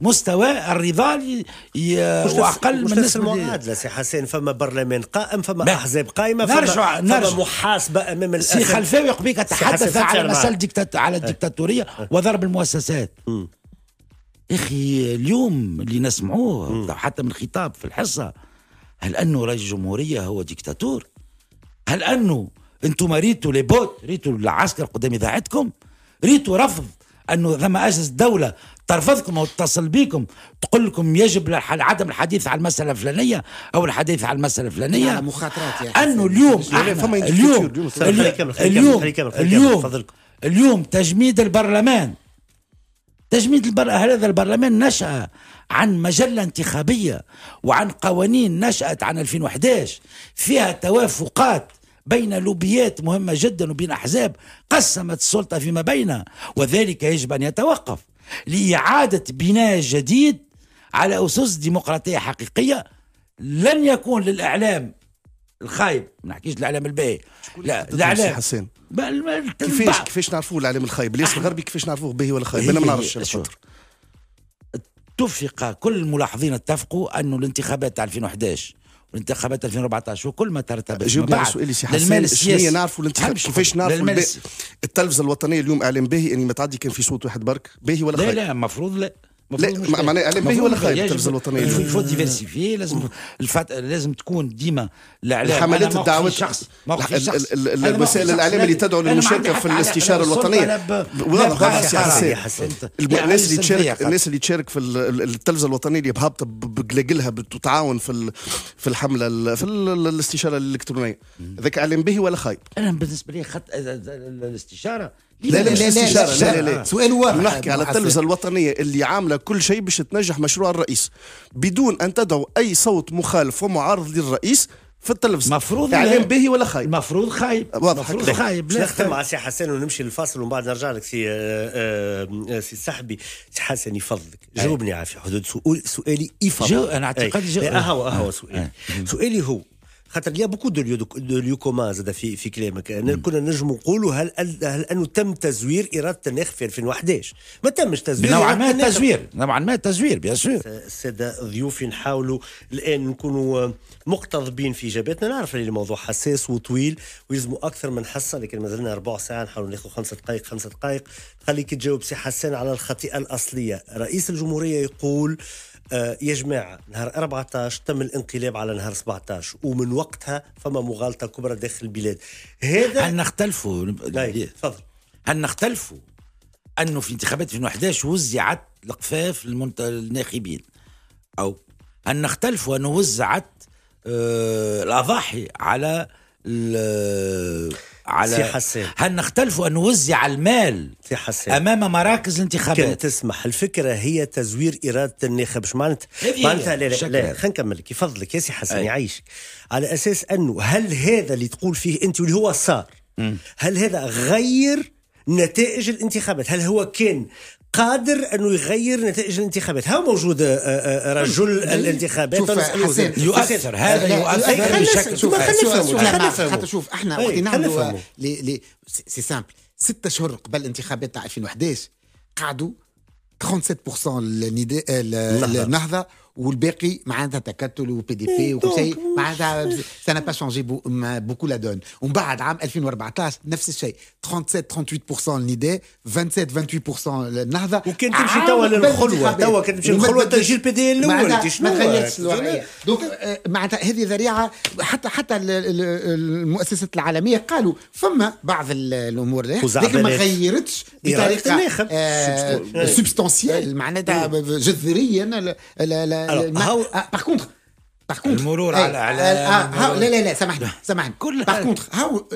مستوى الرضا واقل من نسبه المعادله سي حسين فما برلمان قائم فما احزاب قائمه فما, نرجع نرجع. محاسبه امام الاخر سي خلفاوي قبيك تحدث على مسألة ديكتات على إيه. الديكتاتوريه إيه. وضرب المؤسسات اخي اليوم اللي نسمعوه حتى من خطاب في الحصه هل انه رئيس الجمهوريه هو ديكتاتور؟ هل انه انتم ريتوا لي بوت ريتوا العسكر قدام اذاعتكم؟ ريتوا رفض انه ثم اجهزه دوله ترفضكم أو تتصل بيكم تقول لكم يجب عدم الحديث على المسألة الفلانية أو الحديث على المسألة الفلانية مخاطرات يعني أنه اليوم اليوم اليوم اليوم اليوم تجميد البرلمان تجميد البر... هذا البرلمان نشأ عن مجلة انتخابية وعن قوانين نشأت عن 2011 فيها توافقات بين لوبيات مهمة جدا وبين أحزاب قسمت السلطة فيما بينها وذلك يجب أن يتوقف لإعادة بناء جديد على أسس ديمقراطية حقيقية لن يكون للإعلام الخايب ما نحكيش الاعلام الباهي لا الاعلام حسين كيفاش كيفاش نعرفوه الاعلام الخايب الياس الغربي كيفاش نعرفوه باهي ولا خايب انا ما إيه، نعرفش اتفق كل الملاحظين اتفقوا انه الانتخابات تاع 2011 والانتخابات 2014 وكل ما ترتبط جاوبني على سؤالي سي شنو هي نعرفوا الانتخابات كيفاش نعرفوا التلفزه الوطنيه اليوم اعلام باهي اني يعني ما تعدي كان في صوت واحد برك باهي ولا خير لا لا المفروض لا لا معناها علاه هي ولا خايب التلفزه الوطنيه فو ديفيرسيفي لازم لازم تكون ديما الاعلام حملات الدعوه الشخص الوسائل الاعلام اللي تدعو للمشاركه في الاستشاره الوطنيه واضح الناس اللي تشارك يعني الناس اللي تشارك في التلفزه الوطنيه اللي بهابطه بقلاقلها بتتعاون في في الحمله في الاستشاره الالكترونيه ذاك اعلام به ولا خايب انا بالنسبه لي خط الاستشاره لا لا لا لا لا, لا, لا, لا سؤال واحد نحكي على التلفزة الوطنية اللي عاملة كل شيء باش تنجح مشروع الرئيس بدون أن تدعو أي صوت مخالف ومعارض للرئيس في التلفزه مفروض اعلام يعني به ولا خايب مفروض خايب مفروض خايب نختم مع سي حسن ونمشي للفاصل ومن بعد نرجع لك سي آه، آه، سي صاحبي سي حسن يفضلك جاوبني عافية حدود سؤالي يفضل جو انا اعتقد جو اهو اهو سؤالي سؤالي هو خاطر يا بوكو دو ليوكوما زاد في في كلامك كنا نجم نقولوا هل هل انه تم تزوير اراده الناخ في 2011 ما تمش تزوير نوعا ما تزوير نوعا ما تزوير بيان سور الساده ضيوفي نحاولوا الان نكونوا مقتضبين في اجاباتنا نعرف ان الموضوع حساس وطويل ويلزموا اكثر من حصه لكن مازلنا ربع ساعه نحاولوا ناخذ خمسه دقائق خمسه دقائق خليك تجاوب سي حسان على الخطيئه الاصليه رئيس الجمهوريه يقول آه، يا جماعة نهار 14 تم الانقلاب على نهار 17 ومن وقتها فما مغالطة كبرى داخل البلاد هذا هل نختلفوا نعم، تفضل هل نختلفوا أنه في انتخابات 2011 وزعت القفاف للناخبين أو هل نختلفوا أنه وزعت آه، الأضاحي على على سي حسان هل نختلفوا أن وزع المال سي حسان أمام مراكز الانتخابات كنت تسمح الفكرة هي تزوير إرادة الناخب مش معناتها معناتها لا لا, لا, لا خلينا نكمل لك يفضلك يا سي حسان يعيشك على أساس أنه هل هذا اللي تقول فيه أنت واللي هو صار هل هذا غير نتائج الانتخابات هل هو كان قادر انه يغير نتائج الانتخابات ها موجود آه، آه، آه، رجل الانتخابات حسين يؤثر هذا يؤثر بشكل شوف حتى شوف احنا إيه، وقت نعملوا سي سامبل ستة شهور قبل الانتخابات تاع 2011 قعدوا 37% النهضه والباقي معناتها تكتل وبي دي بي وكل معناتها سا با شونجي بوكو لا دون ومن بعد عام 2014 نفس الشيء 37 38% للنداء 27 28% النهضه وكان تمشي توا للخلوه توا كان تمشي للخلوه تجي البي دي الاول ما تغيرتش الوضعيه دونك آه، معناتها هذه ذريعه حتى حتى المؤسسات العالميه قالوا فما بعض الامور لكن ما غيرتش بطريقه آه، سبستانسيال معناتها إيه. جذريا هو... باغ كونتر باغ كونتر المرور على على لا لا لا سامحني سامحني كل باغ كونتر هاو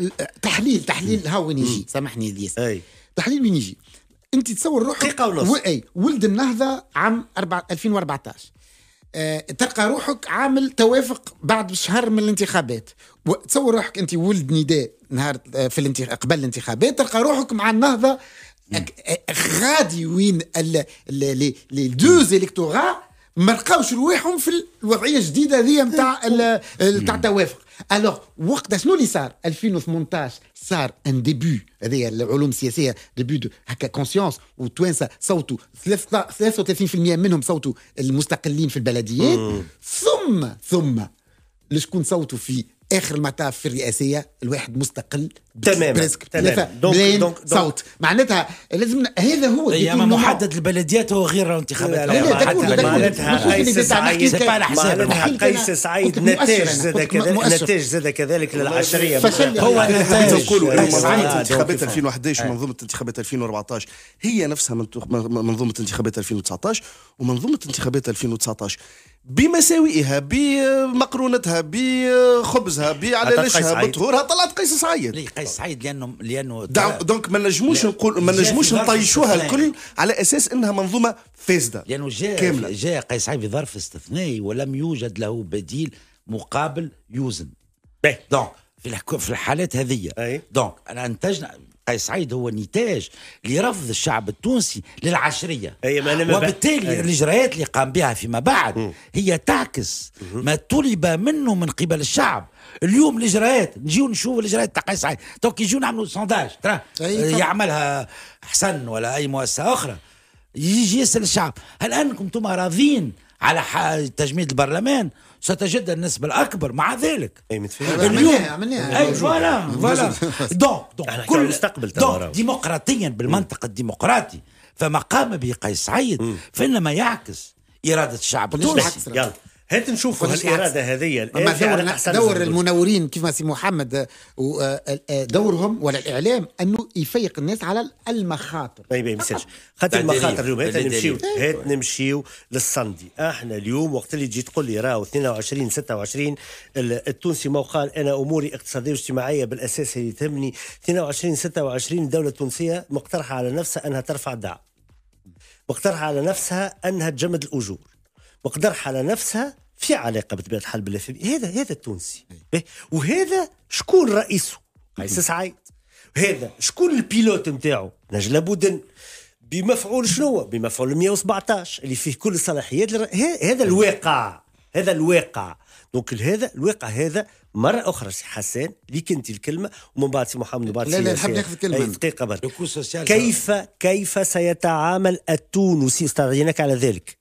تحليل تحليل هاو وين يجي سامحني الياس تحليل وين يجي انت تصور روحك دقيقه ونص اي ولد النهضه عام 2014 آه، تلقى روحك عامل توافق بعد شهر من الانتخابات تصور روحك انت ولد نداء نهار آه، في الانتخ... قبل الانتخابات تلقى روحك مع النهضه آه، غادي وين لي دوز الكتورا ما لقاوش رواحهم في الوضعيه الجديده هذه نتاع نتاع إيه. التوافق الوغ وقت شنو اللي صار 2018 صار ان ديبي هذه العلوم السياسيه ديبي دو هكا كونسيونس والتوانسه صوتوا 33% منهم صوتوا المستقلين في البلديات ثم ثم لشكون صوتوا في اخر المطاف في الرئاسيه الواحد مستقل تماما تماما دونك دونك صوت معناتها لازم هذا هو اما محدد البلديات هو غير الانتخابات لا لا معناتها قيس سعيد معناتها قيس سعيد نتاج زاد كذلك نتاج زاد كذلك للعشريه هو نتاج منظومه انتخابات 2011 ومنظومه انتخابات 2014 هي نفسها منظومه انتخابات 2019 ومنظومه انتخابات 2019 بمساوئها بمقرونتها بخبزها بعلالشها بطهورها طلعت قيس سعيد قيس سعيد لانه لانه دونك ما نجموش نقول ما نجموش نطيشوها الكل على اساس انها منظومه فاسده لانه جاء كاملة. جاء قيس سعيد في ظرف استثنائي ولم يوجد له بديل مقابل يوزن دونك في في الحالات هذه دونك انا انتجنا قيس سعيد هو نتاج لرفض الشعب التونسي للعشريه أي ما أنا وبالتالي الاجراءات اللي قام بها فيما بعد هي تعكس ما طلب منه من قبل الشعب اليوم الاجراءات نجيو نشوف الاجراءات تاع قيس سعيد تو كي يجيو نعملوا سونداج ترى يعملها حسن ولا اي مؤسسه اخرى يجي يسال الشعب هل انكم انتم راضين على تجميد البرلمان ستجد النسبة الأكبر مع ذلك اليوم أي فوالا فوالا دونك دونك كل مستقبل دونك ديمقراطيا بالمنطق الديمقراطي فما قام به قيس سعيد فإنما يعكس إرادة الشعب التونسي هات نشوفوا هالاراده هذه اما دور, دور المنورين كيف ما سي محمد آه، آه، آه، دورهم ولا الاعلام انه يفيق الناس على المخاطر ما طيب يمساش خاطر المخاطر اليوم هات نمشيو هات نمشيو للصندي احنا اليوم وقت اللي تجي تقول لي راهو 22 26 التونسي ما قال انا اموري اقتصاديه واجتماعيه بالاساس اللي تهمني 22 26 الدوله التونسيه مقترحه على نفسها انها ترفع الدعم مقترحه على نفسها انها تجمد الاجور وقدرح على نفسها في علاقه بطبيعه الحال بالاف هذا هذا التونسي إيه. وهذا شكون رئيسه إيه. قيس سعيد هذا شكون البيلوت نتاعو نجلة بودن بمفعول شنو بمفعول 117 اللي فيه كل الصلاحيات هذا إيه. الواقع هذا الواقع دونك هذا الواقع هذا مره اخرى سي حسان ليك انت الكلمه ومن بعد سي محمد وبعد لا لا نحب ناخذ كلمه دقيقه برك كيف كيف سيتعامل التونسي استعينك على ذلك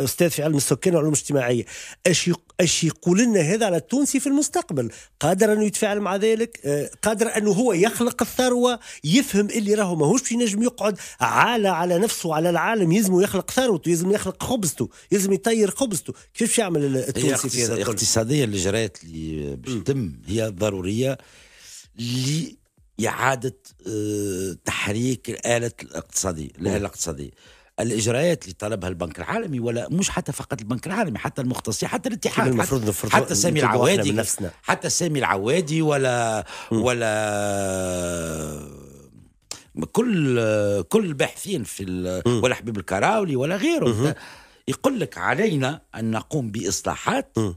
استاذ في علم السكان والعلوم الاجتماعيه اش اش يقول لنا هذا على التونسي في المستقبل قادر انه يتفاعل مع ذلك آه، قادر انه هو يخلق الثروه يفهم اللي راهو ماهوش نجم يقعد على على نفسه على العالم يلزم يخلق ثروته يلزم يخلق خبزته يلزم يطير خبزته كيف يعمل التونسي في هذا الاقتصاديه اللي جرات اللي باش تتم هي ضروريه لإعادة آه، تحريك الآلة الاقتصادية الآلة الاقتصادية الاجراءات اللي طلبها البنك العالمي ولا مش حتى فقط البنك العالمي حتى المختصين حتى الاتحاد المفروض حتى, حتى سامي العوادي بنفسنا. حتى سامي العوادي ولا م. ولا كل كل الباحثين في ولا حبيب الكراولي ولا غيره يقول لك علينا ان نقوم باصلاحات م.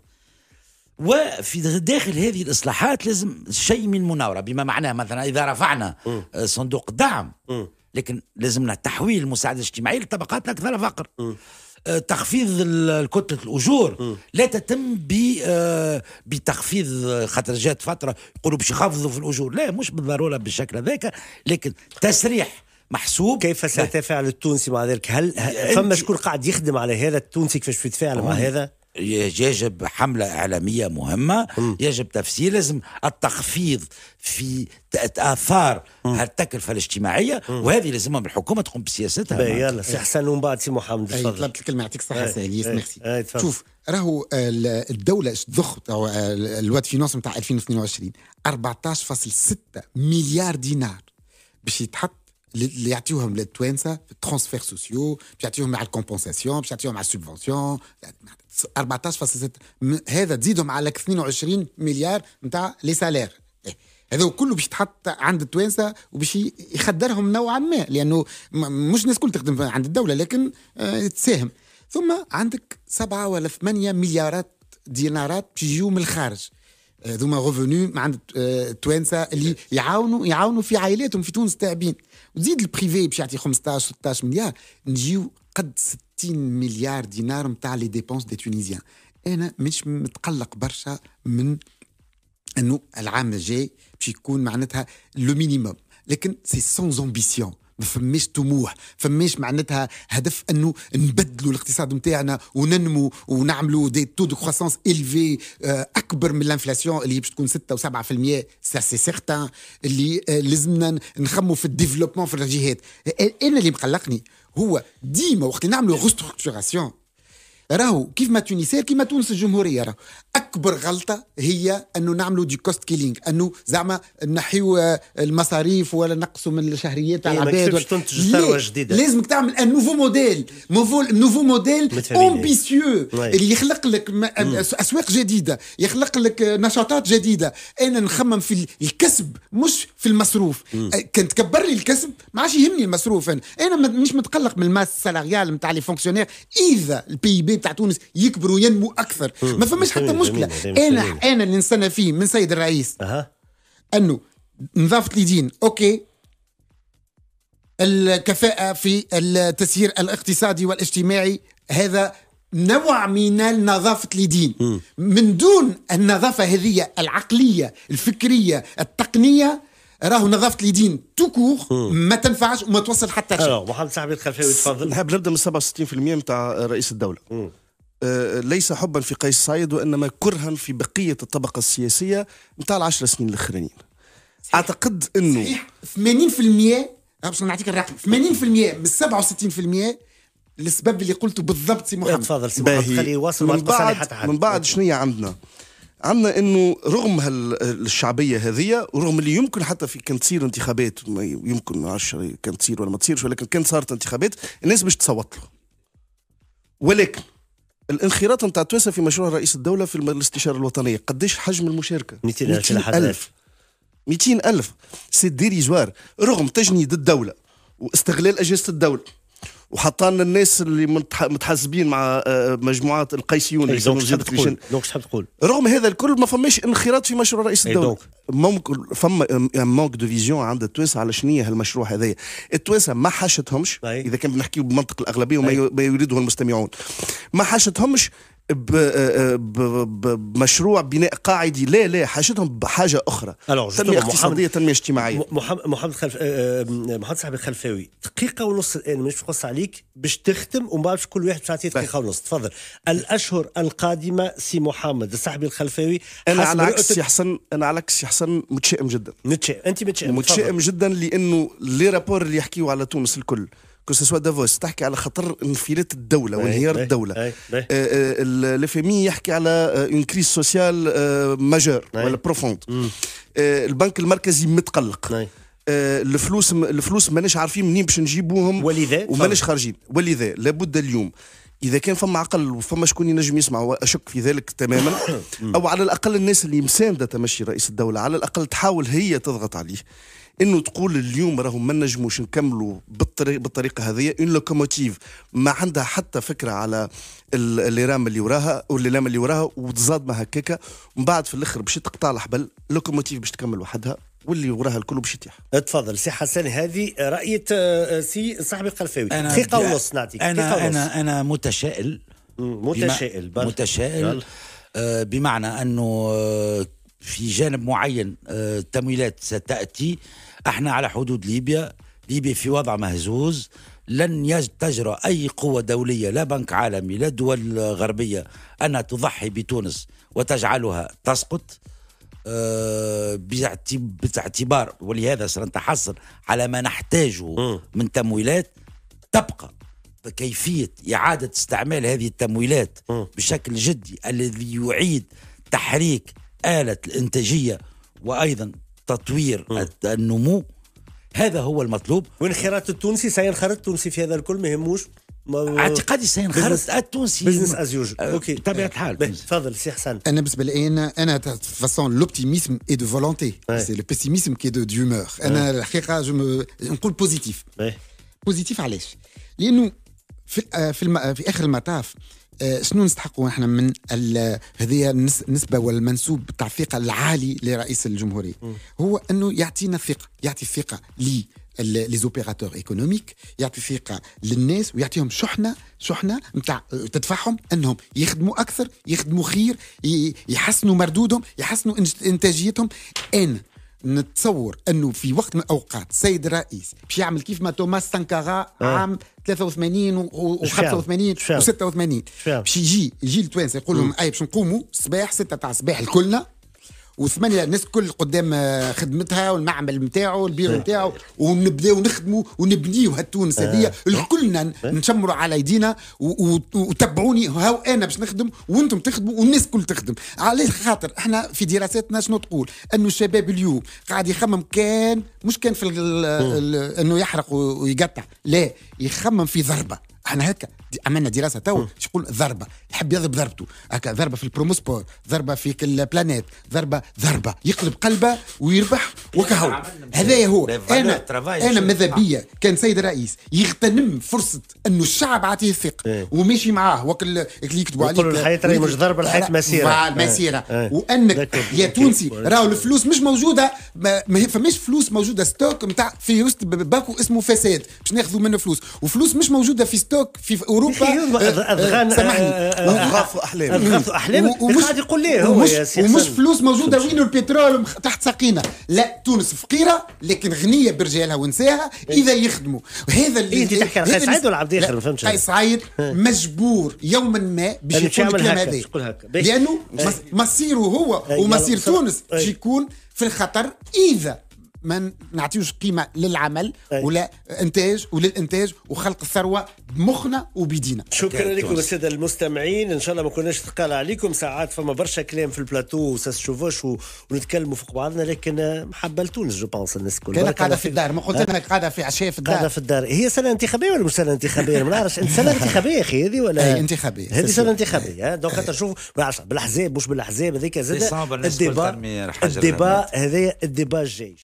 وفي داخل هذه الاصلاحات لازم شيء من مناوره بما معناه مثلا اذا رفعنا صندوق الدعم لكن لازمنا تحويل المساعده الاجتماعيه للطبقات الاكثر فقر آه، تخفيض الكتلة الأجور لا تتم آه، بتخفيض آه، خاطر جات فترة يقولوا باش يخفضوا في الأجور لا مش بالضرورة بالشكل هذاك لكن تسريح محسوب كيف سيتفاعل التونسي مع ذلك هل يعني فما شكون قاعد يخدم على هذا التونسي كيفاش يتفاعل مع هذا يجب حملة إعلامية مهمة يجب تفسير لازم التخفيض في آثار هالتكلفة الاجتماعية وهذه لازمهم الحكومة تقوم بسياستها يلا سي حسن ومن بعد سي محمد طلبت الكلمة يعطيك الصحة شوف راهو الدولة الضخ الواد فينانس نتاع 2022 14.6 مليار دينار باش يتحط اللي يعطيوهم للتوانسه في الترانسفير سوسيو باش يعطيوهم مع الكومبونساسيون باش يعطيوهم مع السبفونسيون 14.6 هذا تزيدهم على 22 مليار نتاع لي سالير هذا كله باش يتحط عند التوانسه وباش يخدرهم نوعا ما لانه مش الناس الكل تخدم عند الدوله لكن تساهم ثم عندك سبعة ولا ثمانية مليارات دينارات باش يجيو من الخارج آه، ذوما غوفوني ما عند التوانسه آه، اللي يعاونوا يعاونوا في عائلاتهم في تونس تاعبين وزيد البريفي باش يعطي 15 16 مليار نجيو قد 60 مليار دينار نتاع لي ديبونس دي تونيزيان انا مش متقلق برشا من انه العام الجاي باش يكون معناتها لو مينيموم لكن سي سون زامبيسيون ما فماش طموح فماش معناتها هدف انه نبدلوا الاقتصاد نتاعنا وننمو ونعملوا دي تو دو كروسونس الفي اكبر من الانفلاسيون اللي باش تكون 6 و7% سا سي سيغتان اللي آه، لازمنا نخموا في الديفلوبمون في الجهات آه، انا اللي مقلقني هو ديما وقت اللي نعملوا ريستركتوراسيون راهو كيف ما تونس كيف ما تونس الجمهوريه راهو اكبر غلطه هي انه نعملوا دي كوست كيلينغ انه زعما نحيو آه، المصاريف ولا نقصوا من الشهريات تاع إيه، العباد ولا... تنتج ثروه جديده لازمك تعمل ان نوفو موديل نوفو موديل امبيسيو اللي يخلق لك اسواق جديده يخلق لك آه، نشاطات جديده انا نخمم في الكسب مش في المصروف كان تكبر لي الكسب ما عادش يهمني المصروف انا انا مش متقلق من الماس سالاريال نتاع لي فونكسيونير اذا البي بي تاع تونس يكبر وينمو اكثر ما فماش حتى مش المشكله انا انا اللي نستنى فيه من سيد الرئيس أه. انه نظافه اليدين اوكي الكفاءه في التسيير الاقتصادي والاجتماعي هذا نوع من نظافة لدين من دون النظافة هذه العقلية الفكرية التقنية راهو نظافة لدين توكوخ ما تنفعش وما توصل حتى شيء. محمد صاحبي الخلفية تفضل. نحب نبدا من 67% نتاع رئيس الدولة. آه، ليس حبا في قيس سعيد وانما كرها في بقيه الطبقه السياسيه نتاع العشر سنين الاخرانيين اعتقد انه صحيح 80% باش نعطيك الرقم 80% من 67% السبب اللي قلته بالضبط سي محمد تفضل سي محمد خليه يواصل من بعد حتى من بعد شنو عندنا عندنا انه رغم الشعبيه هذه ورغم اللي يمكن حتى في كان تصير انتخابات يمكن ما كان تصير ولا ما تصيرش ولكن كان صارت انتخابات الناس باش تصوت له ولكن الانخراط نتاع تونس في مشروع رئيس الدوله في الاستشاره الوطنيه قديش حجم المشاركه 200 الف 200 الف سي ديريزوار رغم تجنيد الدوله واستغلال اجهزه الدوله لنا الناس اللي متحاسبين مع آه، مجموعات القيسيون اللي كانوا دونك تحب تقول رغم هذا الكل ما فماش انخراط في مشروع رئيس الدوله ممكن فما مانك دو فيزيون عند التوانسه على شنو هي هالمشروع هذايا التوانسه ما حاشتهمش اذا كان بنحكيو بمنطق الاغلبيه وما يريده المستمعون ما حاشتهمش آه، آه، بمشروع بناء قاعدي لا لا حاجتهم بحاجه اخرى تنميه اقتصاديه تنميه اجتماعيه محمد محمد خلف آه، محمد صاحب الخلفاوي دقيقه ونص الان مش نقص عليك باش تختم ومن بعد كل واحد باش دقيقه طيب. ونص تفضل الاشهر القادمه سي محمد صاحب الخلفاوي انا على عكس يا حسن انا على عكس يا حسن متشائم جدا متشائم انت متشائم متشائم جدا لانه لي رابور اللي يحكيه على تونس الكل كو سوا دافوس تحكي على خطر انفلات الدوله إيه، وانهيار إيه، الدوله إيه، آه، آه، لافيمي يحكي على اون كريز سوسيال ماجور ولا بروفوند آه، البنك المركزي متقلق الفلوس الفلوس ماناش عارفين منين باش نجيبوهم ولذا وماناش خارجين ولذا لابد اليوم اذا كان فما عقل وفما شكون ينجم يسمع واشك في ذلك تماما او على الاقل الناس اللي مسانده تمشي رئيس الدوله على الاقل تحاول هي تضغط عليه انه تقول اليوم راهو ما نجموش نكملوا بالطريق بالطريقه هذه اون لوكوموتيف ما عندها حتى فكره على الليرام اللي وراها والليرام اللي وراها وتصادم هكاكا من بعد في الاخر باش تقطع الحبل لوكوموتيف باش تكمل وحدها واللي وراها الكل باش يطيح تفضل سي حسن هذه رايه آه، سي صاحبي القلفاوي دقيقه ونص نعطيك انا انا انا متشائل متشائل بل. متشائل آه بمعنى انه آه، في جانب معين آه، التمويلات ستاتي احنا على حدود ليبيا ليبيا في وضع مهزوز لن تجرى أي قوة دولية لا بنك عالمي لا دول غربية أن تضحي بتونس وتجعلها تسقط آه، باعتبار ولهذا سنتحصل على ما نحتاجه من تمويلات تبقى كيفية إعادة استعمال هذه التمويلات بشكل جدي الذي يعيد تحريك آلة الإنتاجية وأيضا التطوير م. النمو هذا هو المطلوب وانخراط التونسي سينخرط التونسي في هذا الكل ما يهموش اعتقادي سينخرط التونسي بزنس از يوجوال اوكي بطبيعه إيه. الحال تفضل سي حسن انا بالنسبه لي انا انا فاسون لوبتيميزم اي دو فولونتي سي لو بيسيميزم كي دو ديومور انا الحقيقه جو نقول بوزيتيف بوزيتيف علاش؟ لانه في في, في اخر المطاف آه، شنو نستحقوا احنا من هذه النسبه والمنسوب تاع الثقه العالي لرئيس الجمهوريه هو انه يعطينا ثقه يعطي ثقه لي لي زوبيراتور ايكونوميك يعطي ثقه للناس ويعطيهم شحنه شحنه نتاع آه، تدفعهم انهم يخدموا اكثر يخدموا خير يحسنوا مردودهم يحسنوا انتاجيتهم ان نتصور انه في وقت من الاوقات سيد الرئيس باش يعمل كيف ما توماس سانكارا آه. عام 83 و85 و86 باش يجي جيل توانسه يقول لهم اي باش نقوموا الصباح 6 تاع الصباح الكلنا وثمانيه الناس كل قدام آه، خدمتها والمعمل نتاعو البيرو نتاعو ونبداو نخدموا ونبنيو هالتونس هذيا آه. الكلنا نشمروا على ايدينا وتبعوني هاو انا باش نخدم وانتم تخدموا والناس كل تخدم على خاطر احنا في دراساتنا شنو تقول انه الشباب اليوم قاعد يخمم كان مش كان في انه يحرق ويقطع لا يخمم في ضربه احنا هكا عملنا دراسه تو تقول ضربه يحب يضرب ضربته هكا ضربه في البروموسبور ضربه في بلانيت ضربه ضربه يقلب قلبه ويربح وكهو نعم، نعم. هذا هو انا انا ماذا بيا كان سيد رئيس يغتنم فرصه انه الشعب عطيه الثقه وماشي معاه وك اللي يكتبوا عليك الحياه راهي مش ضربه الحياه مسيره إيه. مسيره إيه. وانك يا تونسي راهو الفلوس مش موجوده ما فماش فلوس موجوده ستوك نتاع في وسط باكو اسمه فساد باش ناخذوا منه فلوس وفلوس مش موجوده في ستوك في اوروبا آه، آه، سامحني اضغاثوا آه، احلام اضغاثوا احلام يقول ليه هو ومش فلوس موجوده وين البترول تحت ساقينا لا تونس فقيره لكن غنيه برجالها ونساها إيه. اذا يخدموا هذا اللي إيه، انت تحكي على قيس سعيد ولا عبد الاخر ما فهمتش قيس سعيد مجبور يوما ما باش يكون الكلام هذا لانه إيه. مصيره هو ومصير تونس باش يكون في الخطر اذا ما نعطيوش قيمه للعمل أي. ولا انتاج وللانتاج وخلق الثروه بمخنا وبيدينا شكرا لكم الساده المستمعين ان شاء الله ما كناش ثقال عليكم ساعات فما برشا كلام في البلاتو وساسشوفوش ونتكلموا فوق بعضنا لكن محبه لتونس جو بونس الناس الكل كان قاعده في الدار ما قلت لك قاعده في عشاء في الدار قاعده في الدار هي سنه انتخابيه ولا مش سنه انتخابيه ما نعرفش سنه انتخابيه اخي هذه ولا اي انتخابيه هذه سنه انتخابيه دونك خاطر شوف بالاحزاب مش بالاحزاب هذيك زاد الديبا الديبا هذايا الديبا الجاي